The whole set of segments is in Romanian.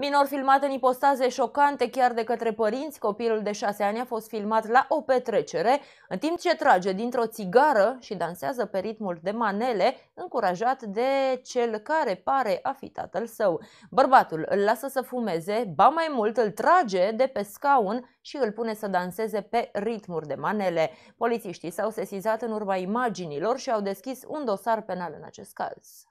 Minor filmat în ipostaze șocante chiar de către părinți, copilul de șase ani a fost filmat la o petrecere, în timp ce trage dintr-o țigară și dansează pe ritmul de manele, încurajat de cel care pare a fi tatăl său. Bărbatul îl lasă să fumeze, ba mai mult îl trage de pe scaun și îl pune să danseze pe ritmuri de manele. Polițiștii s-au sesizat în urma imaginilor și au deschis un dosar penal în acest caz.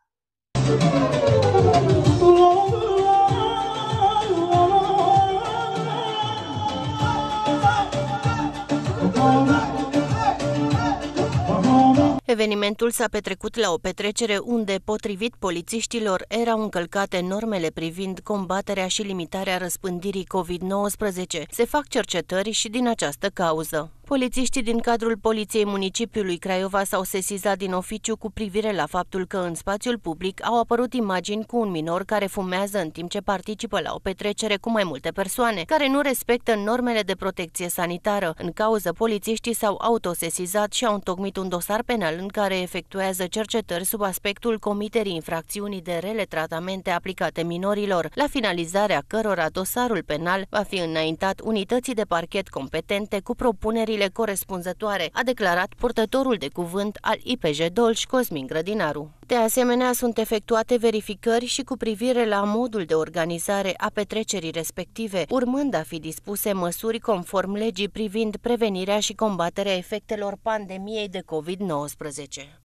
Evenimentul s-a petrecut la o petrecere unde, potrivit polițiștilor, erau încălcate normele privind combaterea și limitarea răspândirii COVID-19. Se fac cercetări și din această cauză. Polițiștii din cadrul Poliției Municipiului Craiova s-au sesizat din oficiu cu privire la faptul că în spațiul public au apărut imagini cu un minor care fumează în timp ce participă la o petrecere cu mai multe persoane, care nu respectă normele de protecție sanitară. În cauză, polițiștii s-au autosesizat și au întocmit un dosar penal în care efectuează cercetări sub aspectul comiterii infracțiunii de rele tratamente aplicate minorilor, la finalizarea cărora dosarul penal va fi înaintat unității de parchet competente cu propuneri măsurile corespunzătoare, a declarat purtătorul de cuvânt al IPJ Dolș Cosmin Grădinaru. De asemenea, sunt efectuate verificări și cu privire la modul de organizare a petrecerii respective, urmând a fi dispuse măsuri conform legii privind prevenirea și combaterea efectelor pandemiei de COVID-19.